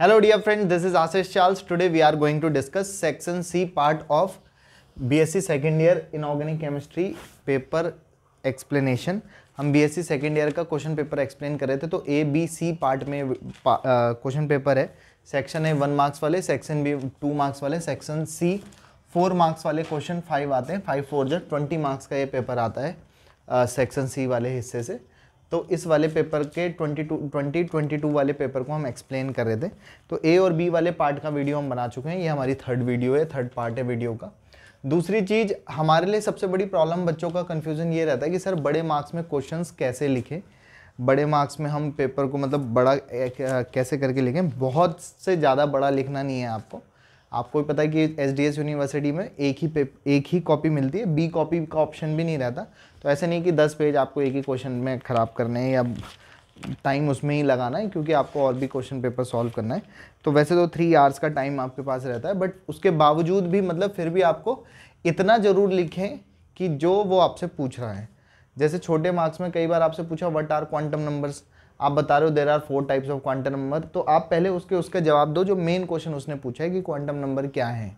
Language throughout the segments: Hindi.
hello dear friend this is Ashish Charles today we are going to discuss section C part of BSc second year in organic chemistry paper explanation हम बीएससी सेकंड ईयर का क्वेश्चन पेपर एक्सप्लेन कर रहे थे तो ए बी सी पार्ट में क्वेश्चन पेपर है सेक्शन ए वन मार्क्स वाले सेक्शन बी टू मार्क्स वाले सेक्शन सी फोर मार्क्स वाले क्वेश्चन फाइव आते हैं फाइव फोर जो ट्वेंटी मार्क्स का ये पेपर आता है सेक्शन uh, सी वाले हिस्से से तो इस वाले पेपर के 22 2022 वाले पेपर को हम एक्सप्लेन कर रहे थे तो ए और बी वाले पार्ट का वीडियो हम बना चुके हैं ये हमारी थर्ड वीडियो है थर्ड पार्ट है वीडियो का दूसरी चीज़ हमारे लिए सबसे बड़ी प्रॉब्लम बच्चों का कन्फ्यूज़न ये रहता है कि सर बड़े मार्क्स में क्वेश्चन कैसे लिखें बड़े मार्क्स में हम पेपर को मतलब बड़ा कैसे करके लिखें बहुत से ज़्यादा बड़ा लिखना नहीं है आपको आपको भी पता है कि एस डी एस यूनिवर्सिटी में एक ही एक ही कॉपी मिलती है बी कॉपी का ऑप्शन भी नहीं रहता तो ऐसे नहीं कि दस पेज आपको एक ही क्वेश्चन में ख़राब करने हैं या टाइम उसमें ही लगाना है क्योंकि आपको और भी क्वेश्चन पेपर सॉल्व करना है तो वैसे तो थ्री आवर्स का टाइम आपके पास रहता है बट उसके बावजूद भी मतलब फिर भी आपको इतना ज़रूर लिखें कि जो वो आपसे पूछ रहा है जैसे छोटे मार्क्स में कई बार आपसे पूछा वट आर क्वांटम नंबर्स आप बता रहे हो there are four types of quantum number तो आप पहले उसके उसका जवाब दो जो मेन क्वेश्चन उसने पूछा है कि क्वांटम नंबर क्या है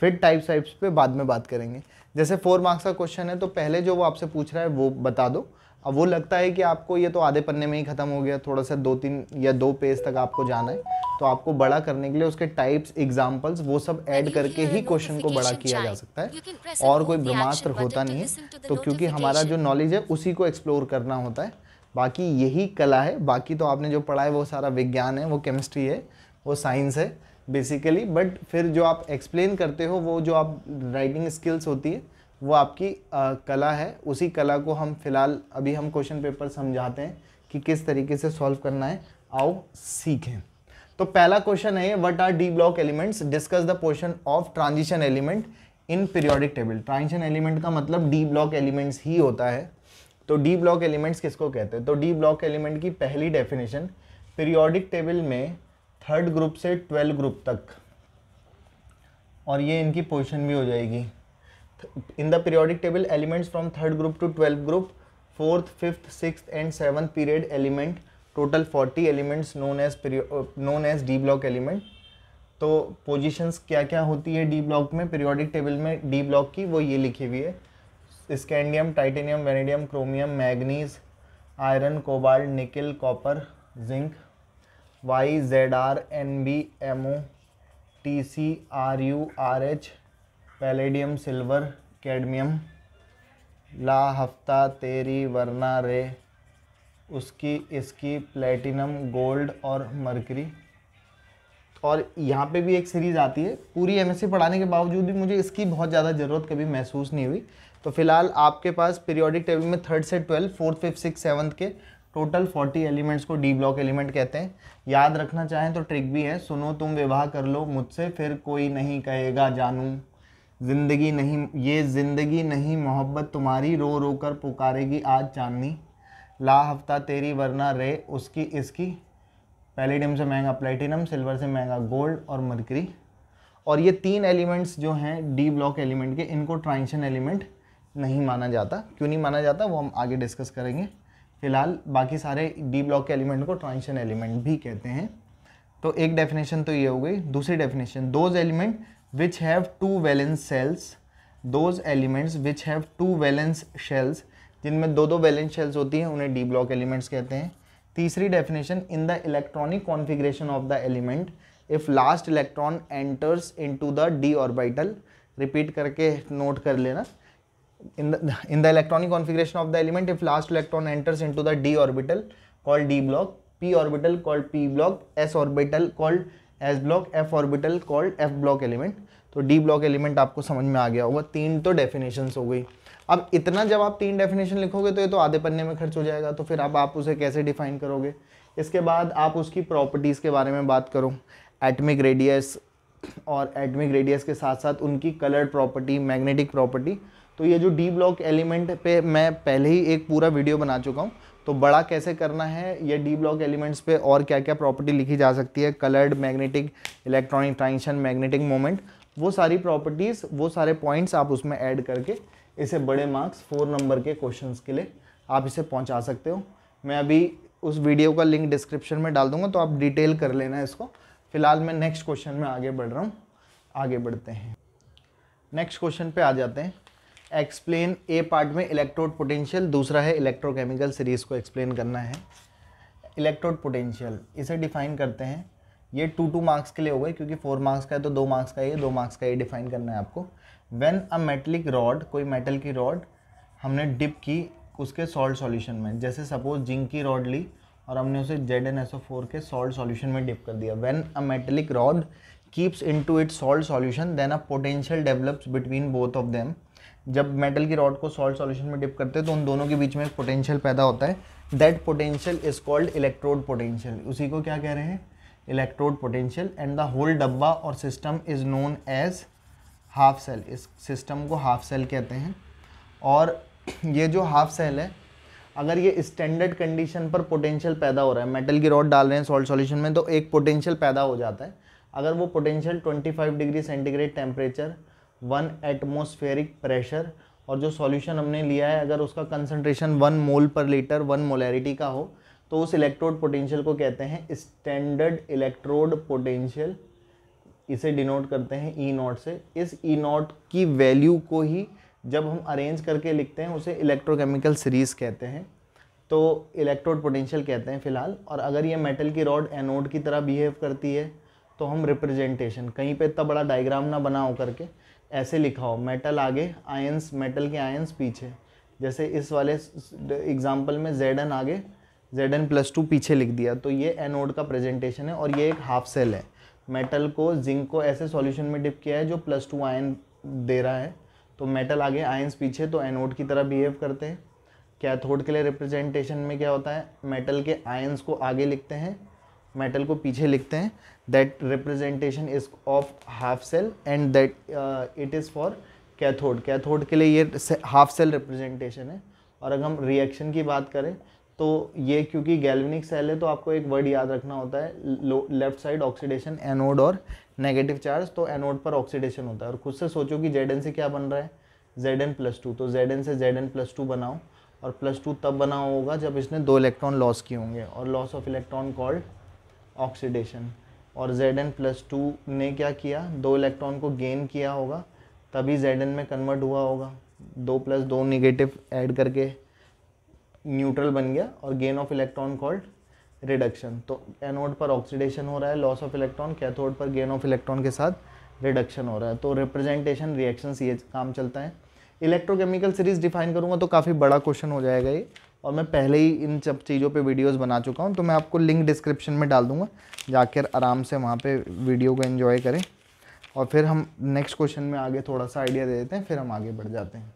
फिर टाइप्स टाइप्स पे बाद में बात करेंगे जैसे फोर मार्क्स का क्वेश्चन है तो पहले जो वो आपसे पूछ रहा है वो बता दो अब वो लगता है कि आपको ये तो आधे पन्ने में ही ख़त्म हो गया थोड़ा सा दो तीन या दो पेज तक आपको जाना है तो आपको बड़ा करने के लिए उसके टाइप्स एग्जाम्पल्स वो सब ऐड करके ही क्वेश्चन को बड़ा किया जा सकता है और कोई ब्रह्मास्त्र होता नहीं है तो क्योंकि हमारा जो नॉलेज है उसी को एक्सप्लोर करना होता है बाकी यही कला है बाकी तो आपने जो पढ़ा है वो सारा विज्ञान है वो केमिस्ट्री है वो साइंस है बेसिकली बट फिर जो आप एक्सप्लेन करते हो वो जो आप राइटिंग स्किल्स होती है वो आपकी आ, कला है उसी कला को हम फिलहाल अभी हम क्वेश्चन पेपर समझाते हैं कि किस तरीके से सॉल्व करना है आओ सीखें तो पहला क्वेश्चन है what are D block elements discuss the portion of transition element in periodic table transition element का मतलब डी ब्लॉक एलिमेंट्स ही होता है तो डी ब्लॉक एलिमेंट्स किसको कहते हैं तो डी ब्लॉक एलिमेंट की पहली डेफिनेशन पीरियोडिक टेबल में थर्ड ग्रुप से ट्वेल्व ग्रुप तक और ये इनकी पोजिशन भी हो जाएगी in the periodic table elements from third group to twelfth group fourth fifth six and seventh period element total forty elements known as known as D block element तो पोजिशंस क्या क्या होती है डी ब्लॉक में पीरियोडिक टेबल में डी ब्लॉक की वो ये लिखी हुई है scandium titanium vanadium chromium manganese iron cobalt nickel copper zinc Y Z R N B M O T C R U R H palladium silver cadmium ला हफ्ता तेरी वरना रे उसकी इसकी प्लेटिनम गोल्ड और मरकरी और यहाँ पे भी एक सीरीज़ आती है पूरी एमएससी पढ़ाने के बावजूद भी मुझे इसकी बहुत ज़्यादा ज़रूरत कभी महसूस नहीं हुई तो फिलहाल आपके पास पीरियोडिक टेबल में थर्ड से twelfth fourth fifth six seventh के टोटल फोर्टी एलिमेंट्स को डी ब्लॉक एलिमेंट कहते हैं याद रखना चाहें तो ट्रिक भी है सुनो तुम विवाह कर लो मुझसे फिर कोई नहीं कहेगा जानू ज़िंदगी नहीं ये ज़िंदगी नहीं मोहब्बत तुम्हारी रो रो कर पुकारेगी आज चांदनी ला हफ्ता तेरी वरना रे उसकी इसकी पैलेडियम से महंगा प्लेटिनम सिल्वर से महंगा गोल्ड और मरकरी और ये तीन एलिमेंट्स जो हैं डी ब्लॉक एलिमेंट के इनको ट्रांशन एलिमेंट नहीं माना जाता क्यों नहीं माना जाता वो हम आगे डिस्कस करेंगे फिलहाल बाकी सारे डी ब्लॉक के एलिमेंट को ट्रांजिशन एलिमेंट भी कहते हैं तो एक डेफिनेशन तो ये हो गई दूसरी definition those element which have two valence shells those elements which have two valence shells जिनमें दो दो वैलेंस शेल्स होती हैं उन्हें डी ब्लॉक एलिमेंट्स कहते हैं तीसरी definition in the electronic configuration of the element if last electron enters to the D orbital repeat करके नोट कर लेना in the in the electronic configuration of the element if last electron enters into the d orbital called d block p orbital called p block s orbital called s block f orbital called f block element तो d block element आपको समझ में आ गया होगा तीन तो definitions हो गई अब इतना जब आप तीन definition लिखोगे तो ये तो आधे पन्ने में खर्च हो जाएगा तो फिर अब आप उसे कैसे define करोगे इसके बाद आप उसकी प्रॉपर्टीज़ के बारे में बात करो एटमिक रेडियस और एटमिक रेडियस के साथ साथ उनकी कलर प्रॉपर्टी मैग्नेटिक प्रॉपर्टी तो ये जो डी ब्लॉक एलिमेंट पे मैं पहले ही एक पूरा वीडियो बना चुका हूँ तो बड़ा कैसे करना है ये डी ब्लॉक एलिमेंट्स पे और क्या क्या प्रॉपर्टी लिखी जा सकती है coloured magnetic electronic transition magnetic moment वो सारी प्रॉपर्टीज़ वो सारे पॉइंट्स आप उसमें ऐड करके इसे बड़े मार्क्स फोर नंबर के क्वेश्चन के लिए आप इसे पहुँचा सकते हो मैं अभी उस वीडियो का लिंक डिस्क्रिप्शन में डाल दूंगा तो आप डिटेल कर लेना इसको फिलहाल मैं नेक्स्ट क्वेश्चन में आगे बढ़ रहा हूँ आगे बढ़ते हैं नेक्स्ट क्वेश्चन पे आ जाते हैं एक्सप्लेन ए पार्ट में इलेक्ट्रोड पोटेंशियल दूसरा है इलेक्ट्रोकेमिकल सीरीज़ को एक्सप्लेन करना है इलेक्ट्रोड पोटेंशियल इसे डिफाइन करते हैं ये टू टू मार्क्स के लिए हो गए क्योंकि फोर मार्क्स का है तो दो मार्क्स का ये दो मार्क्स का ये डिफाइन करना है आपको व्हेन अ मेटलिक रॉड कोई मेटल की रॉड हमने डिप की उसके सॉल्ट सॉल्यूशन में जैसे सपोज जिंक की रॉड ली और हमने उसे Z N S O four के सॉल्ट सॉल्यूशन में डिप कर दिया when a metallic rod keeps in to it salt solution then a potential develops between both of them जब मेटल की रॉड को सॉल्ट सॉल्यूशन में डिप करते हैं तो उन दोनों के बीच में एक पोटेंशियल पैदा होता है that potential is called electrode potential उसी को क्या कह रहे हैं electrode potential and the whole डब्बा और system is known as half cell इस सिस्टम को हाफ सेल कहते हैं और ये जो हाफ सेल है अगर ये स्टैंडर्ड कंडीशन पर पोटेंशियल पैदा हो रहा है मेटल की रॉड डाल रहे हैं सॉल्ट सॉल्यूशन में तो एक पोटेंशियल पैदा हो जाता है अगर वो potential 25 degree centigrade temperature one atmospheric pressure और जो सॉल्यूशन हमने लिया है अगर उसका कंसनट्रेशन वन मोल पर लीटर वन मोलैरिटी का हो तो उस इलेक्ट्रोड पोटेंशियल को कहते हैं स्टैंडर्ड इलेक्ट्रोड पोटेंशियल इसे डिनोट करते हैं ई e नॉट से इस ई e नॉट की वैल्यू को ही जब हम अरेंज करके लिखते हैं उसे इलेक्ट्रोकेमिकल सीरीज़ कहते हैं तो इलेक्ट्रोड पोटेंशियल कहते हैं फिलहाल और अगर ये मेटल की रॉड एनोड की तरह बिहेव करती है तो हम रिप्रेजेंटेशन कहीं पे इतना बड़ा डायग्राम ना बनाओ करके ऐसे लिखा हो मेटल आगे आयंस मेटल के आयंस पीछे जैसे इस वाले एग्जाम्पल में जेड आगे जेड एन प्लस टू पीछे लिख दिया तो ये एनोड का प्रेजेंटेशन है और ये एक हाफ सेल है मेटल को जिंक को ऐसे सॉल्यूशन में डिप किया है जो प्लस टू आयन दे रहा है तो मेटल आगे आयंस पीछे तो एनोड की तरह बिहेव करते हैं कैथोड के लिए रिप्रेजेंटेशन में क्या होता है मेटल के आयंस को आगे लिखते हैं मेटल को पीछे लिखते हैं that representation is of half cell and that it is for cathode cathode के लिए ये हाफ सेल रिप्रेजेंटेशन है और अगर हम रिएक्शन की बात करें तो ये क्योंकि गैल्वनिक सेल है तो आपको एक वर्ड याद रखना होता है लेफ्ट साइड ऑक्सीडेशन एनोड और नेगेटिव चार्ज तो एनोड पर ऑक्सीडेशन होता है और खुद से सोचो कि जेड से क्या बन रहा है जेड एन प्लस टू तो जेड एन से जेड एन प्लस टू बनाओ और प्लस टू तब बना होगा जब इसने दो इलेक्ट्रॉन लॉस किए होंगे और loss of electron called oxidation और जेड एन प्लस टू ने क्या किया दो इलेक्ट्रॉन को गेन किया होगा तभी जेड एन में कन्वर्ट हुआ होगा दो प्लस दो निगेटिव ऐड करके न्यूट्रल बन गया और gain of electron called reduction तो एनोड पर ऑक्सीडेशन हो रहा है लॉस ऑफ इलेक्ट्रॉन कैथोड पर गेन ऑफ इलेक्ट्रॉन के साथ रिडक्शन हो रहा है तो रिप्रेजेंटेशन रिएक्शन ये काम चलता है इलेक्ट्रोकेमिकल सीरीज डिफाइन करूँगा तो काफ़ी बड़ा क्वेश्चन हो जाएगा ये और मैं पहले ही इन सब चीज़ों पे वीडियोस बना चुका हूँ तो मैं आपको लिंक डिस्क्रिप्शन में डाल दूँगा जाकर आराम से वहाँ पे वीडियो को एंजॉय करें और फिर हम नेक्स्ट क्वेश्चन में आगे थोड़ा सा आइडिया दे देते हैं फिर हम आगे बढ़ जाते हैं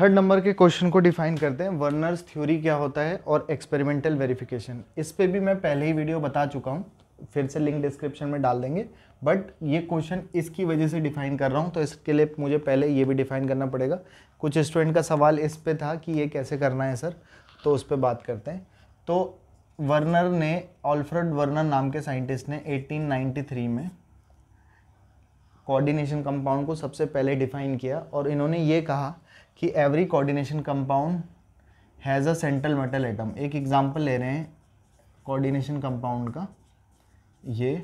थर्ड नंबर के क्वेश्चन को डिफाइन करते हैं वर्नर्स थ्योरी क्या होता है और एक्सपेरिमेंटल वेरिफिकेशन इस पर भी मैं पहले ही वीडियो बता चुका हूँ फिर से लिंक डिस्क्रिप्शन में डाल देंगे बट ये क्वेश्चन इसकी वजह से डिफाइन कर रहा हूँ तो इसके लिए मुझे पहले ये भी डिफाइन करना पड़ेगा कुछ स्टूडेंट का सवाल इस पर था कि ये कैसे करना है सर तो उस पर बात करते हैं तो वर्नर ने ऑल्फ्रेड वर्नर नाम के साइंटिस्ट ने 1893 में कोऑर्डिनेशन कंपाउंड को सबसे पहले डिफाइन किया और इन्होंने ये कहा कि every coordination compound has a central metal atom एक एग्जांपल ले रहे हैं कोऑर्डिनेशन कंपाउंड का ये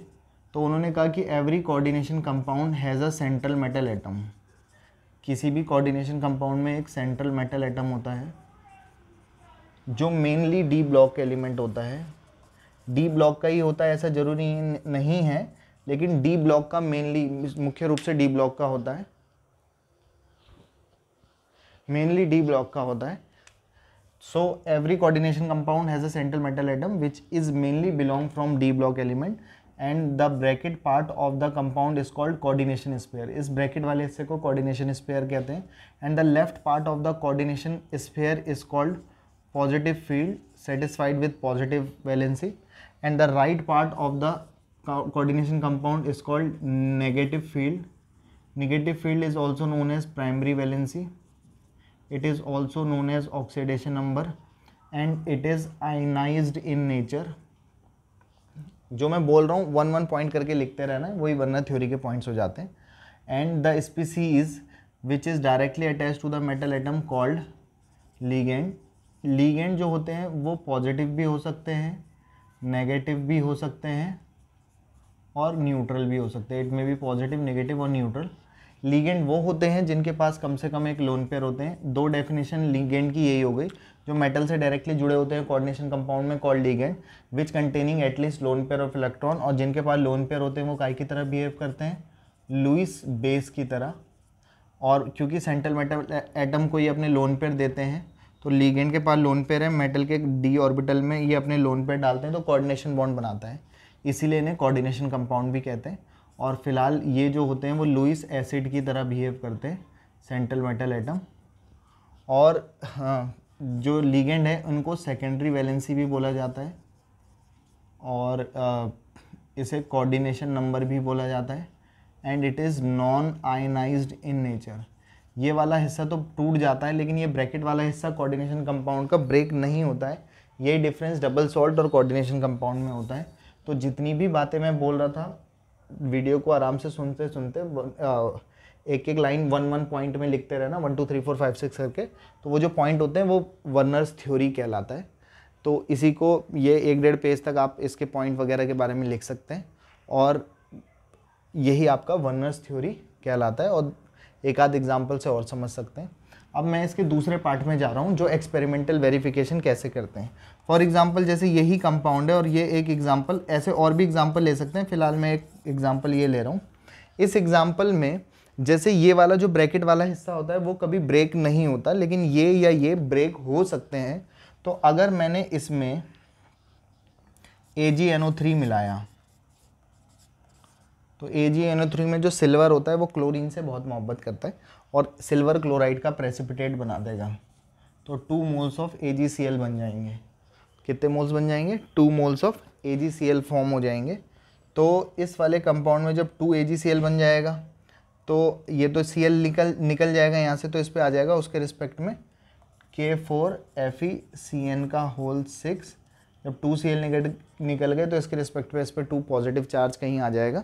तो उन्होंने कहा कि every coordination compound has a central metal atom किसी भी कोऑर्डिनेशन कंपाउंड में एक सेंट्रल मेटल एटम होता है जो मेनली डी ब्लॉक एलिमेंट होता है डी ब्लॉक का ही होता है ऐसा ज़रूरी नहीं है लेकिन डी ब्लॉक का मेनली मुख्य रूप से डी ब्लॉक का होता है मेनली डी ब्लॉक का होता है so every coordination compound has a central metal atom which is mainly belong from D block element and the bracket part of the compound is called coordination sphere इस ब्रैकेट वाले हिस्से को कोऑर्डिनेशन स्पेयर कहते हैं and the left part of the coordination sphere is called positive field satisfied with positive valency and the right part of the coordination compound is called negative field negative field is also known as primary valency it is also known as oxidation number and it is ionized in nature जो मैं बोल रहा हूँ वन वन पॉइंट करके लिखते रहना वही वरना थ्योरी के पॉइंट्स हो जाते हैं and the species which is directly attach to the metal atom called ligand ligand जो होते हैं वो पॉजिटिव भी हो सकते हैं नेगेटिव भी हो सकते हैं और न्यूट्रल भी हो सकते हैं इट में भी पॉजिटिव नेगेटिव और न्यूट्रल लीगेंड वो होते हैं जिनके पास कम से कम एक लोन पेयर होते हैं दो डेफिनेशन लीगेंड की यही हो गई जो मेटल से डायरेक्टली जुड़े होते हैं कोऑर्डिनेशन कंपाउंड में called ligand which containing at least lone pair of electron और जिनके पास लोन पेयर होते हैं वो काय की तरह बिहेव करते हैं लुइस बेस की तरह और क्योंकि सेंट्रल मेटल एटम को ये अपने लोन पेयर देते हैं तो लीगेंड के पास लोन पेयर है मेटल के डी ऑर्बिटल में ये अपने लोन पेयर डालते हैं तो कोऑर्डिनेशन बॉन्ड बनाता है इसीलिए इन्हें कोऑर्डिनेशन कंपाउंड भी कहते हैं और फिलहाल ये जो होते हैं वो लुइस एसिड की तरह बिहेव करते हैं सेंट्रल मेटल एटम और हाँ, जो लीगेंड है उनको सेकेंडरी वैलेंसी भी बोला जाता है और आ, इसे कोऑर्डिनेशन नंबर भी बोला जाता है and it is non ionized in nature ये वाला हिस्सा तो टूट जाता है लेकिन ये ब्रैकेट वाला हिस्सा कोऑर्डिनेशन कंपाउंड का ब्रेक नहीं होता है ये डिफरेंस डबल सॉल्ट और कोऑर्डिनेशन कंपाउंड में होता है तो जितनी भी बातें मैं बोल रहा था वीडियो को आराम से सुनते सुनते एक एक लाइन वन वन पॉइंट में लिखते रहना one two three four five six करके तो वो जो पॉइंट होते हैं वो वर्नर्स थ्योरी कहलाता है तो इसी को ये एक डेढ़ पेज तक आप इसके पॉइंट वगैरह के बारे में लिख सकते हैं और यही आपका वर्नर्स थ्योरी कहलाता है और एक आध एग्जाम्पल से और समझ सकते हैं अब मैं इसके दूसरे पार्ट में जा रहा हूँ जो एक्सपेरिमेंटल वेरिफिकेशन कैसे करते हैं फॉर एग्जांपल जैसे यही कंपाउंड है और ये एक एग्जांपल ऐसे और भी एग्जांपल ले सकते हैं फिलहाल मैं एक एग्जांपल ये ले रहा हूँ इस एग्जांपल में जैसे ये वाला जो ब्रैकेट वाला हिस्सा होता है वो कभी ब्रेक नहीं होता लेकिन ये या ये ब्रेक हो सकते हैं तो अगर मैंने इसमें ए जी थ्री मिलाया तो ए जी थ्री में जो सिल्वर होता है वो क्लोरीन से बहुत मोहब्बत करता है और सिल्वर क्लोराइड का प्रेसिपिटेट बना देगा तो टू मोल्स ऑफ ए बन जाएंगे कितने मोल्स बन जाएंगे two moles of A form हो जाएंगे तो इस वाले कंपाउंड में जब टू ए बन जाएगा तो ये तो सी निकल निकल जाएगा यहाँ से तो इस पर आ जाएगा उसके रिस्पेक्ट में K four F E C N का होल सिक्स जब टू सी एल निकल निकल गए तो इसके रिस्पेक्ट में इस पर टू पॉजिटिव चार्ज कहीं आ जाएगा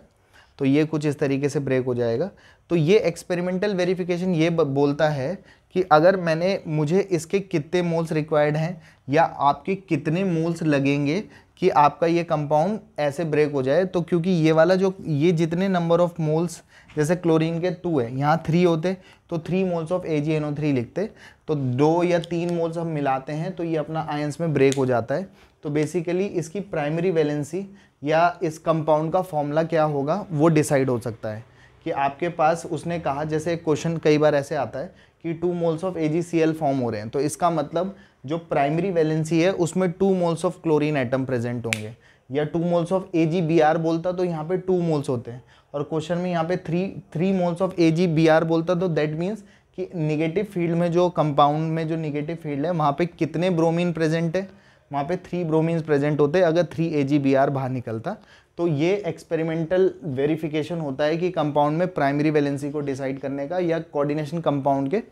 तो ये कुछ इस तरीके से ब्रेक हो जाएगा तो ये एक्सपेरिमेंटल वेरिफिकेशन ये बोलता है कि अगर मैंने मुझे इसके कितने मोल्स रिक्वायर्ड हैं या आपके कितने मोल्स लगेंगे कि आपका ये कंपाउंड ऐसे ब्रेक हो जाए तो क्योंकि ये वाला जो ये जितने नंबर ऑफ मोल्स जैसे क्लोरीन के टू है यहाँ थ्री होते तो three moles of A G लिखते तो दो या तीन मोल्स हम मिलाते हैं तो ये अपना आयंस में ब्रेक हो जाता है तो बेसिकली इसकी प्राइमरी वैलेंसी या इस कंपाउंड का फॉर्मूला क्या होगा वो डिसाइड हो सकता है कि आपके पास उसने कहा जैसे क्वेश्चन कई बार ऐसे आता है कि two moles of A form हो रहे हैं तो इसका मतलब जो प्राइमरी वैलेंसी है उसमें two moles of chlorine atom present होंगे या two moles of A G B R बोलता तो यहाँ पे टू मोल्स होते हैं और क्वेश्चन में यहाँ पे three three moles of A G B R बोलता तो दैट मीन्स कि निगेटिव फील्ड में जो कंपाउंड में जो निगेटिव फील्ड है वहाँ पे कितने ब्रोमीन प्रेजेंट है वहाँ पे थ्री ब्रोमीन्स प्रेजेंट होते अगर थ्री ए बाहर निकलता तो ये एक्सपेरिमेंटल वेरिफिकेशन होता है कि कंपाउंड में प्राइमरी वैलेंसी को डिसाइड करने का या कोऑर्डिनेशन कंपाउंड के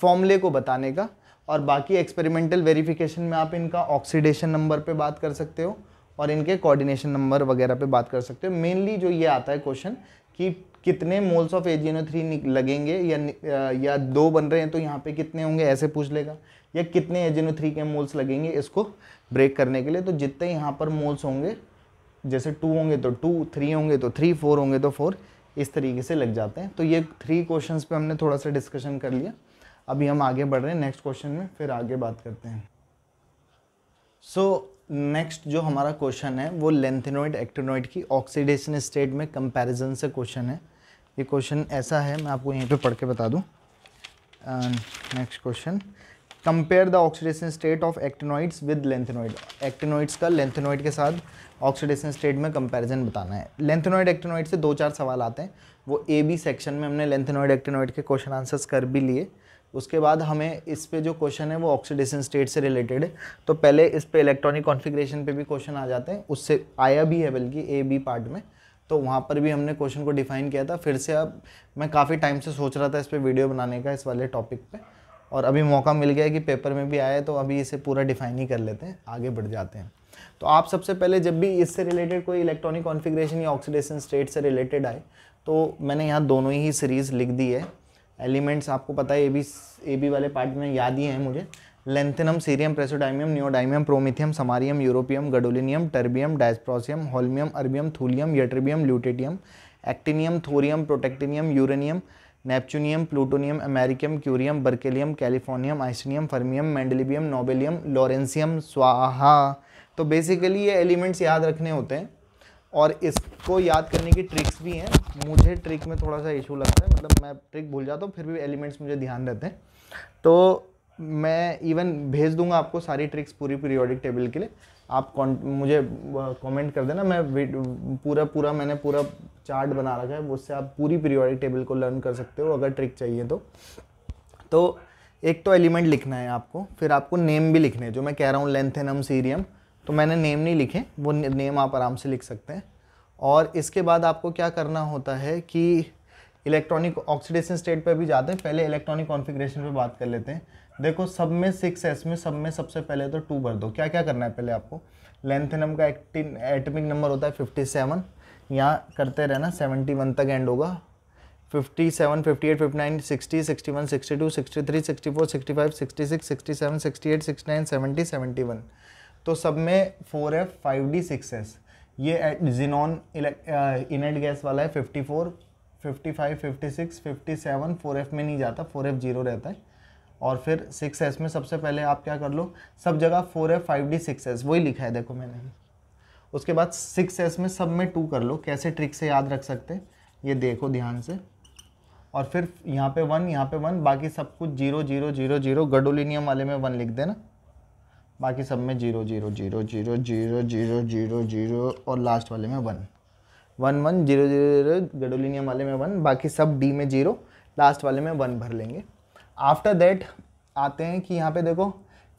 फॉर्मूले को बताने का और बाकी एक्सपेरिमेंटल वेरिफिकेशन में आप इनका ऑक्सीडेशन नंबर पे बात कर सकते हो और इनके कोऑर्डिनेशन नंबर वगैरह पे बात कर सकते हो मेनली जो ये आता है क्वेश्चन कि कितने मोल्स ऑफ एजीनो थ्री लगेंगे या या दो बन रहे हैं तो यहाँ पे कितने होंगे ऐसे पूछ लेगा या कितने एजिनो थ्री के मोल्स लगेंगे इसको ब्रेक करने के लिए तो जितने यहाँ पर मोल्स होंगे जैसे टू होंगे तो टू थ्री होंगे तो थ्री फोर होंगे तो फोर इस तरीके से लग जाते हैं तो ये थ्री क्वेश्चन पर हमने थोड़ा सा डिस्कशन कर लिया अभी हम आगे बढ़ रहे हैं नेक्स्ट क्वेश्चन में फिर आगे बात करते हैं सो so, नेक्स्ट जो हमारा क्वेश्चन है वो लेंथेनोइड एक्टेनोइड की ऑक्सीडेशन स्टेट में कंपैरिजन से क्वेश्चन है ये क्वेश्चन ऐसा है मैं आपको यहीं पे पढ़ के बता दूँ next question compare the oxidation state of actinoids with lanthanoid actinoids का लेंथेनॉइड के साथ ऑक्सीडेशन स्टेट में कंपैरिजन बताना है लेंथेनॉइड एक्टेनॉइड से दो चार सवाल आते हैं वो ए बी सेक्शन में हमने लेंथेनॉइड एक्टेनॉइड के क्वेश्चन आंसर्स कर भी लिए उसके बाद हमें इस पे जो क्वेश्चन है वो ऑक्सीडेशन स्टेट से रिलेटेड है तो पहले इस पे इलेक्ट्रॉनिक कॉन्फ़िगरेशन पे भी क्वेश्चन आ जाते हैं उससे आया भी है बल्कि ए बी पार्ट में तो वहाँ पर भी हमने क्वेश्चन को डिफाइन किया था फिर से अब मैं काफ़ी टाइम से सोच रहा था इस पर वीडियो बनाने का इस वाले टॉपिक पर और अभी मौका मिल गया कि पेपर में भी आए तो अभी इसे पूरा डिफाइन ही कर लेते हैं आगे बढ़ जाते हैं तो आप सबसे पहले जब भी इससे रिलेटेड कोई इलेक्ट्रॉनिक कॉन्फ़िगरेशन या ऑक्सीडेशन स्टेट से रिलेटेड आए तो मैंने यहाँ दोनों ही सीरीज़ लिख दी है एलिमेंट्स आपको पता है ए बी ए बी वाले पार्ट में याद ही हैं मुझे lanthanum cerium praseodymium neodymium promethium samarium europium gadolinium terbium dysprosium holmium erbium thulium ytterbium lutetium actinium thorium protactinium uranium neptunium plutonium americium curium berkelium californium einsteinium fermium mendelevium nobelium lawrencium स्वाहा तो बेसिकली ये एलिमेंट्स याद रखने होते हैं और इसको याद करने की ट्रिक्स भी हैं मुझे ट्रिक में थोड़ा सा इशू लगता है मतलब मैं ट्रिक भूल जाता हूँ फिर भी एलिमेंट्स मुझे ध्यान रहते हैं तो मैं इवन भेज दूंगा आपको सारी ट्रिक्स पूरी पीरियोडिक टेबल के लिए आप मुझे कमेंट कर देना मैं पूरा पूरा मैंने पूरा चार्ट बना रखा है उससे आप पूरी पीरियोडिक टेबल को लर्न कर सकते हो अगर ट्रिक चाहिए तो तो एक तो एलिमेंट लिखना है आपको फिर आपको नेम भी लिखने हैं जो मैं कह रहा हूँ लेंथ एनम सीरियम तो मैंने नेम नहीं लिखे वो नेम आप आराम से लिख सकते हैं और इसके बाद आपको क्या करना होता है कि इलेक्ट्रॉनिक ऑक्सीडेशन स्टेट पर भी जाते हैं पहले इलेक्ट्रॉनिक कॉन्फ़िगरेशन पर बात कर लेते हैं देखो सब में सिक्स एस में सब में सबसे पहले तो टू भर दो क्या क्या करना है पहले आपको लेंथेनम का एक्टिन एटमिक नंबर होता है फिफ्टी सेवन यहाँ करते रहना सेवेंटी वन तक एंड होगा fifty seven fifty eight fifty nine sixty sixty one sixty two sixty three sixty four sixty five sixty six sixty seven sixty eight sixty nine seventy seventy one तो सब में four F five D six S ये जिनॉन इनेट गैस वाला है fifty four fifty five fifty six fifty seven four F में नहीं जाता फोर एफ जीरो रहता है और फिर सिक्स एस में सबसे पहले आप क्या कर लो सब जगह फोर है फाइव डी सिक्स एस वही लिखा है देखो मैंने उसके बाद सिक्स एस में सब में टू कर लो कैसे ट्रिक से याद रख सकते ये देखो ध्यान से और फिर यहाँ पे वन यहाँ पे वन बाकी सब कुछ zero zero zero zero gadolinium वाले में वन लिख देना बाकी सब में zero zero zero zero zero zero zero zero और लास्ट वाले में one one one zero zero zero gadolinium वाले में वन बाकी सब डी में जीरो लास्ट वाले में वन भर लेंगे आफ्टर दैट आते हैं कि यहाँ पे देखो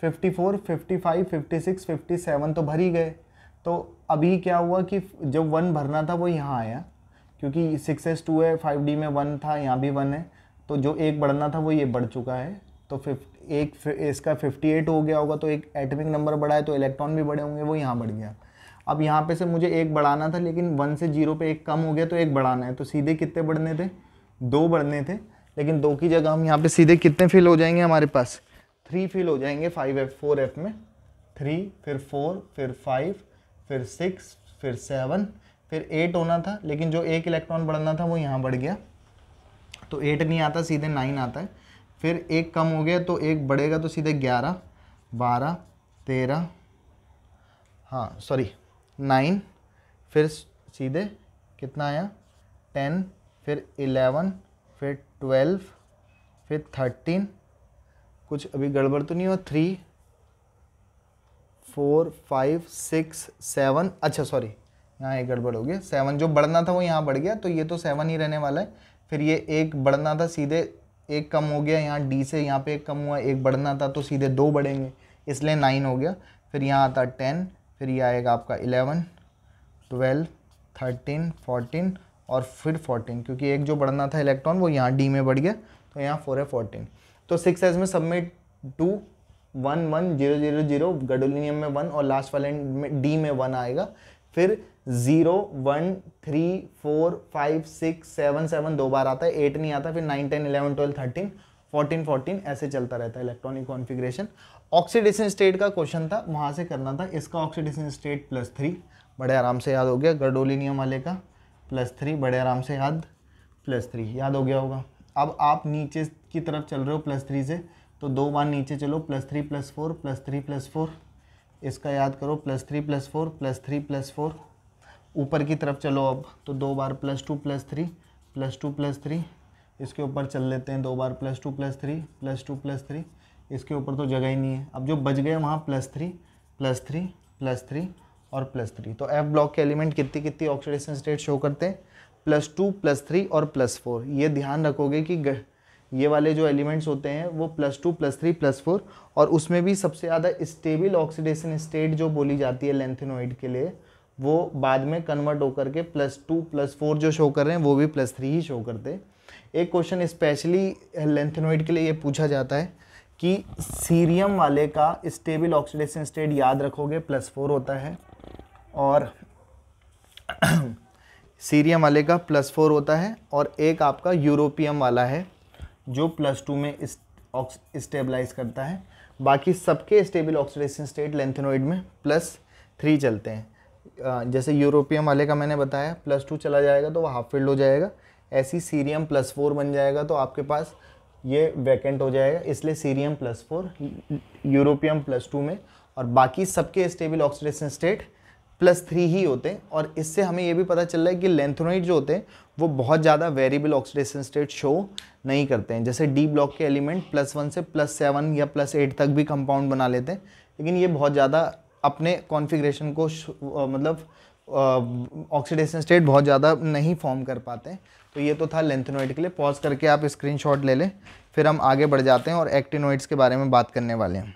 54, 55, 56, 57 तो भर ही गए तो अभी क्या हुआ कि जो वन भरना था वो यहाँ आया क्योंकि सिक्स एस टू है फाइव डी में वन था यहाँ भी वन है तो जो एक बढ़ना था वो ये बढ़ चुका है तो फिफ्ट एक फि, इसका फिफ्टी एट हो गया होगा तो एक एटमिक नंबर बढ़ा है तो इलेक्ट्रॉन भी बढ़े होंगे वो यहाँ बढ़ गया अब यहाँ पे से मुझे एक बढ़ाना था लेकिन वन से जीरो पे एक कम हो गया तो एक बढ़ाना है तो सीधे कितने बढ़ने थे दो बढ़ने थे लेकिन दो की जगह हम यहाँ पे सीधे कितने फिल हो जाएंगे हमारे पास थ्री फिल हो जाएंगे फाइव एफ फोर एफ में थ्री फिर फोर फिर फाइव फिर सिक्स फिर सेवन फिर एट होना था लेकिन जो एक इलेक्ट्रॉन बढ़ना था वो यहाँ बढ़ गया तो एट नहीं आता सीधे नाइन आता है फिर एक कम हो गया तो एक बढ़ेगा तो सीधे ग्यारह बारह तेरह हाँ सॉरी नाइन फिर सीधे कितना आया टेन फिर इलेवन फिर ट्वेल्व फिर थर्टीन कुछ अभी गड़बड़ तो नहीं हो three four five six seven अच्छा सॉरी यहाँ एक गड़बड़ हो गया सेवन जो बढ़ना था वो यहाँ बढ़ गया तो ये तो सेवन ही रहने वाला है फिर ये एक बढ़ना था सीधे एक कम हो गया यहाँ डी से यहाँ पे एक कम हुआ एक बढ़ना था तो सीधे दो बढ़ेंगे इसलिए नाइन हो गया फिर यहाँ आता टेन फिर ये आएगा आपका इलेवन ट्वेल्व थर्टीन फोर्टीन और फिर फोर्टीन क्योंकि एक जो बढ़ना था इलेक्ट्रॉन वो यहाँ डी में बढ़ गया तो यहाँ फोर है फोर्टीन तो सिक्स एस में submit two one one zero zero zero gadolinium में वन और लास्ट वाले में डी में वन आएगा फिर zero one three four five six seven seven दो बार आता है एट नहीं आता फिर nine ten eleven twelve thirteen fourteen fourteen ऐसे चलता रहता है इलेक्ट्रॉनिक कॉन्फिग्रेशन ऑक्सीडेशन स्टेट का क्वेश्चन था वहाँ से करना था इसका ऑक्सीडेशन स्टेट प्लस थ्री बड़े आराम से याद हो गया गडोलिनियम वाले का प्लस थ्री बड़े आराम से याद प्लस थ्री याद हो गया होगा अब आप नीचे की तरफ चल रहे हो प्लस थ्री से तो दो बार नीचे चलो plus three plus four plus three plus four इसका याद करो plus three plus four plus three plus four ऊपर की तरफ चलो अब तो दो बार plus two plus three plus two plus three इसके ऊपर चल लेते हैं दो बार plus two plus three plus two plus three इसके ऊपर तो जगह ही नहीं है अब जो बच गए वहाँ plus three plus three plus three और प्लस थ्री तो एफ ब्लॉक के एलिमेंट कितनी कितनी ऑक्सीडेशन स्टेट शो करते हैं प्लस टू प्लस थ्री और प्लस फोर ये ध्यान रखोगे कि ये वाले जो एलिमेंट्स होते हैं वो plus two plus three plus four और उसमें भी सबसे ज़्यादा स्टेबल ऑक्सीडेशन स्टेट जो बोली जाती है लेंथिनोइड के लिए वो बाद में कन्वर्ट होकर के प्लस टू प्लस फोर जो शो कर रहे हैं वो भी प्लस थ्री ही शो करते एक क्वेश्चन स्पेशली लेंथिनोइड के लिए ये पूछा जाता है कि सीरियम वाले का स्टेबल ऑक्सीडेशन स्टेट याद रखोगे प्लस फोर होता है और सीरियम वाले का प्लस फोर होता है और एक आपका यूरोपियम वाला है जो प्लस टू में स्टेबलाइज करता है बाकी सबके स्टेबल ऑक्सीडेशन स्टेट लेंथेनोइड में प्लस थ्री चलते हैं जैसे यूरोपियम वाले का मैंने बताया प्लस टू चला जाएगा तो वह हाफ फिल्ड हो जाएगा ऐसी सीरियम प्लस फोर बन जाएगा तो आपके पास ये वैकेंट हो जाएगा इसलिए cerium plus four europium plus two में और बाकी सबके stable oxidation state plus three ही होते हैं और इससे हमें ये भी पता चल रहा है कि लेंथोनाइट जो होते हैं वो बहुत ज़्यादा वेरिएबल ऑक्सीडेशन स्टेट शो नहीं करते हैं जैसे डी ब्लॉक के एलिमेंट प्लस वन से प्लस सेवन या प्लस एट तक भी कंपाउंड बना लेते हैं लेकिन ये बहुत ज़्यादा अपने कॉन्फिग्रेशन को मतलब ऑक्सीडेशन स्टेट बहुत ज़्यादा नहीं फॉर्म कर पाते हैं तो ये तो था लेंथनोइड के लिए पॉज करके आप स्क्रीन ले लें फिर हम आगे बढ़ जाते हैं और एक्टिनोइड्स के बारे में बात करने वाले हैं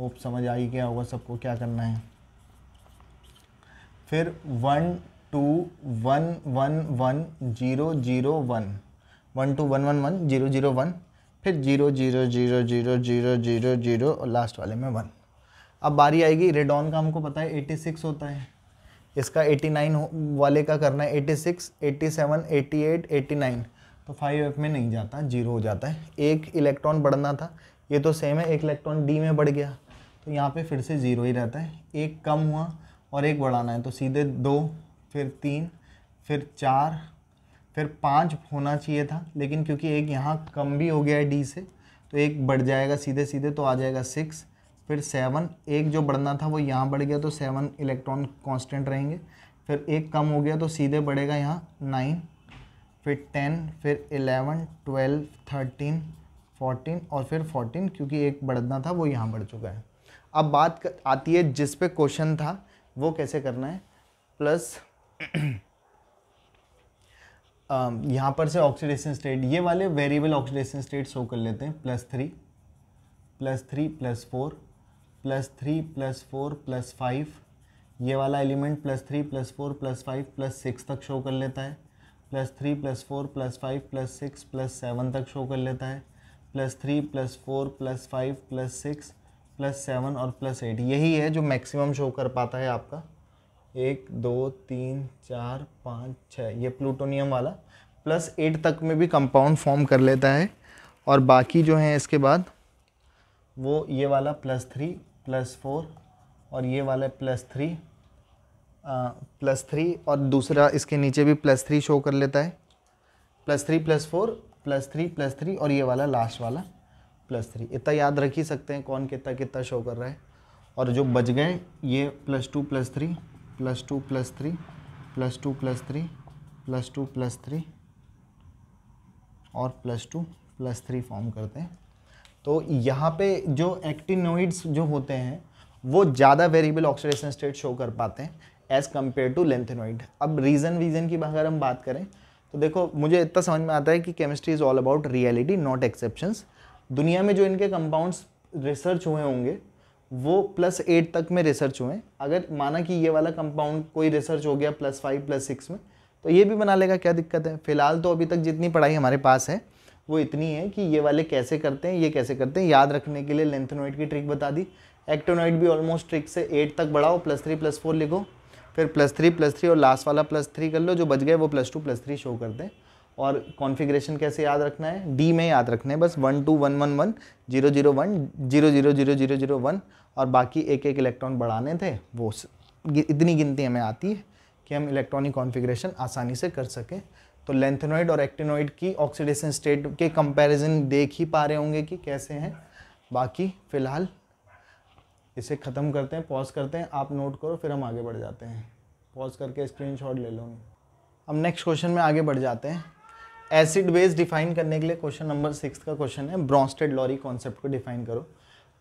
होप समझ आ ही गया होगा सबको क्या करना है फिर one two one one one zero zero one one two one one one zero zero one फिर zero zero zero zero zero zero zero और लास्ट वाले में वन अब बारी आएगी रेडॉन का हमको पता है एटी सिक्स होता है इसका एटी नाइन वाले का करना है eighty six eighty seven eighty eight eighty nine तो फाइव एफ में नहीं जाता जीरो हो जाता है एक इलेक्ट्रॉन बढ़ना था ये तो सेम है एक इलेक्ट्रॉन डी में बढ़ गया तो यहाँ पे फिर से ज़ीरो ही रहता है एक कम हुआ और एक बढ़ाना है तो सीधे दो फिर तीन फिर चार फिर पाँच होना चाहिए था लेकिन क्योंकि एक यहाँ कम भी हो गया है डी से तो एक बढ़ जाएगा सीधे सीधे तो आ जाएगा सिक्स फिर सेवन एक जो बढ़ना था वो यहाँ बढ़ गया तो सेवन इलेक्ट्रॉन कांस्टेंट रहेंगे फिर एक कम हो गया तो सीधे बढ़ेगा यहाँ नाइन फिर टेन फिर एलेवन ट्वेल्व थर्टीन फोर्टीन और फिर फोर्टीन क्योंकि एक बढ़ना था वो यहाँ बढ़ चुका है अब बात आती है जिस पे क्वेश्चन था वो कैसे करना है प्लस यहाँ पर से ऑक्सीडेशन स्टेट ये वाले वेरिएबल ऑक्सीडेशन स्टेट शो कर लेते हैं plus three plus three plus four plus three plus four plus five ये वाला element plus three plus four plus five plus six तक शो कर लेता है plus three plus four plus five plus six plus seven तक शो कर लेता है plus three plus four plus five plus six plus seven और प्लस एट यही है जो मैक्सिमम शो कर पाता है आपका एक दो तीन चार पाँच छः ये प्लूटोनियम वाला प्लस एट तक में भी कंपाउंड फॉर्म कर लेता है और बाकी जो हैं इसके बाद वो ये वाला प्लस थ्री प्लस फोर और ये वाला प्लस थ्री प्लस थ्री और दूसरा इसके नीचे भी प्लस थ्री शो कर लेता है plus three plus four plus three plus three और ये वाला लास्ट वाला प्लस थ्री इतना याद रख ही सकते हैं कौन कितना कितना शो कर रहा है और जो बच गए ये plus two plus three plus two plus three plus two plus three plus two plus three और plus two plus three form करते हैं तो यहाँ पे जो एक्टिनोइड्स जो होते हैं वो ज़्यादा वेरिएबल ऑक्सीडेशन स्टेट शो कर पाते हैं एज़ कम्पेयर टू लेंथेनोइड अब रीज़न वीज़न की अगर हम बात करें तो देखो मुझे इतना समझ में आता है कि chemistry is all about reality not exceptions दुनिया में जो इनके कंपाउंड्स रिसर्च हुए होंगे वो प्लस एट तक में रिसर्च हुए अगर माना कि ये वाला कंपाउंड कोई रिसर्च हो गया प्लस फाइव प्लस सिक्स में तो ये भी बना लेगा क्या दिक्कत है फिलहाल तो अभी तक जितनी पढ़ाई हमारे पास है वो इतनी है कि ये वाले कैसे करते हैं ये कैसे करते हैं याद रखने के लिए लेंथनोइड की ट्रिक बता दी एक्टोनोइड भी ऑलमोस्ट ट्रिक से एट तक बढ़ाओ प्लस थ्री प्लस फोर लिखो फिर प्लस थ्री प्लस थ्री और लास्ट वाला प्लस थ्री कर लो जो बच गए वो plus two plus three show करते हैं और कॉन्फ़िगरेशन कैसे याद रखना है डी में याद रखना है बस one two one one one zero zero one zero zero zero zero zero one और बाकी एक एक इलेक्ट्रॉन बढ़ाने थे वो इतनी गिनती हमें आती है कि हम इलेक्ट्रॉनिक कॉन्फ़िगरेशन आसानी से कर सकें तो लेंथेनॉइड और एक्टिनोइड की ऑक्सीडेशन स्टेट के कंपेरिज़न देख ही पा रहे होंगे कि कैसे हैं बाकी फ़िलहाल इसे ख़त्म करते हैं पॉज करते हैं आप नोट करो फिर हम आगे बढ़ जाते हैं पॉज करके स्क्रीनशॉट ले लो हम नेक्स्ट क्वेश्चन में आगे बढ़ जाते हैं एसिड बेस डिफाइन करने के लिए क्वेश्चन नंबर सिक्स का क्वेश्चन है ब्रॉन्स्टेड लॉरी कॉन्सेप्ट को डिफाइन करो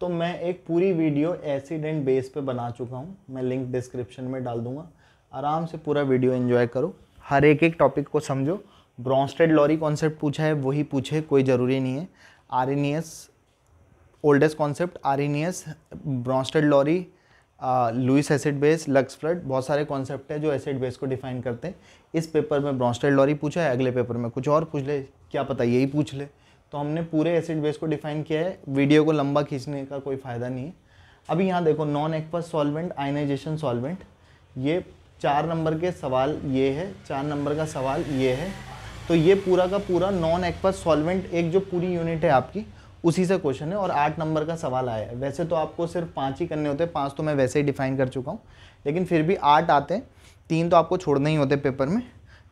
तो मैं एक पूरी वीडियो एसिड एंड बेस पे बना चुका हूँ मैं लिंक डिस्क्रिप्शन में डाल दूंगा आराम से पूरा वीडियो एंजॉय करो हर एक एक टॉपिक को समझो ब्रॉन्स्टेड लॉरी कॉन्सेप्ट पूछा है वही पूछे कोई ज़रूरी नहीं है or oldest concept or Bronsted Lowry Lewis acid base Lux Flood बहुत सारे कॉन्सेप्ट है जो एसिड बेस को डिफाइन करते हैं इस पेपर में ब्रॉन्स्टेड लॉरी पूछा है अगले पेपर में कुछ और पूछ ले क्या पता यही पूछ ले तो हमने पूरे एसिड बेस को डिफाइन किया है वीडियो को लंबा खींचने का कोई फ़ायदा नहीं है अभी यहाँ देखो non aqueous solvent ionization solvent ये चार नंबर के सवाल ये है चार नंबर का सवाल ये है तो ये पूरा का पूरा नॉन एक्वस सॉल्वेंट एक जो पूरी यूनिट है आपकी उसी से क्वेश्चन है और आठ नंबर का सवाल आया है वैसे तो आपको सिर्फ पाँच ही करने होते हैं पाँच तो मैं वैसे ही डिफाइन कर चुका हूँ लेकिन फिर भी आठ आते हैं तीन तो आपको छोड़ने ही होते पेपर में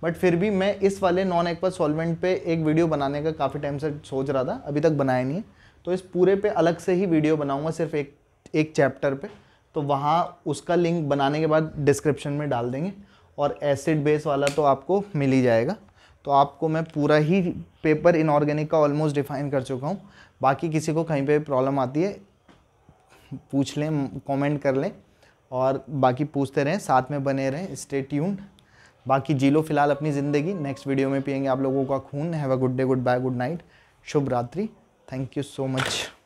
बट फिर भी मैं इस वाले नॉन एक्वा सॉल्वेंट पे एक वीडियो बनाने का काफ़ी टाइम से सोच रहा था अभी तक बनाया नहीं है तो इस पूरे पे अलग से ही वीडियो बनाऊंगा सिर्फ एक एक चैप्टर पे तो वहाँ उसका लिंक बनाने के बाद डिस्क्रिप्शन में डाल देंगे और एसिड बेस वाला तो आपको मिल ही जाएगा तो आपको मैं पूरा ही पेपर इनऑर्गेनिक का ऑलमोस्ट डिफाइन कर चुका हूँ बाकी किसी को कहीं पे प्रॉब्लम आती है पूछ लें कमेंट कर लें और बाकी पूछते रहें साथ में बने रहें स्टे ट्यून्ड बाकी जी लो फिलहाल अपनी ज़िंदगी नेक्स्ट वीडियो में पियेंगे आप लोगों का खून have a good day goodbye good night शुभ रात्रि थैंक यू सो मच